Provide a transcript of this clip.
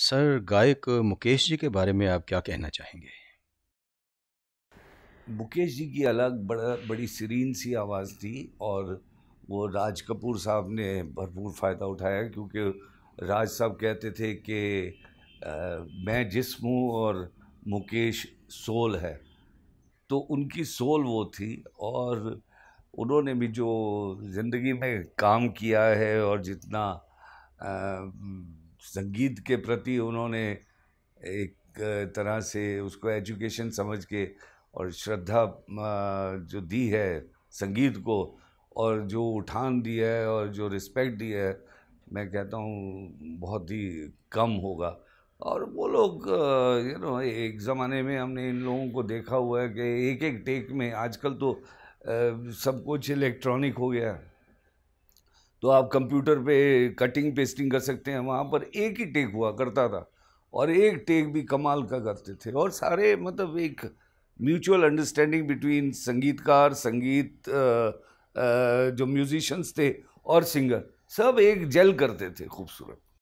sir गायक मुकेश जी के बारे में आप क्या कहना चाहेंगे मुकेश जी की अलग बड़ा बड़ी सरीन सी आवाज़ थी और वो राज कपूर साहब ने भरपूर फ़ायदा उठाया क्योंकि राज साहब कहते थे कि मैं जिसम हूँ और मुकेश सोल है तो उनकी सोल वो थी और उन्होंने भी जो ज़िंदगी में काम किया है और जितना आ, संगीत के प्रति उन्होंने एक तरह से उसको एजुकेशन समझ के और श्रद्धा जो दी है संगीत को और जो उठान दी है और जो रिस्पेक्ट दी है मैं कहता हूँ बहुत ही कम होगा और वो लोग यू नो एक ज़माने में हमने इन लोगों को देखा हुआ है कि एक एक टेक में आजकल तो सब कुछ इलेक्ट्रॉनिक हो गया है तो आप कंप्यूटर पे कटिंग पेस्टिंग कर सकते हैं वहाँ पर एक ही टेक हुआ करता था और एक टेक भी कमाल का करते थे और सारे मतलब एक म्यूचुअल अंडरस्टैंडिंग बिटवीन संगीतकार संगीत आ, आ, जो म्यूजिशंस थे और सिंगर सब एक जेल करते थे खूबसूरत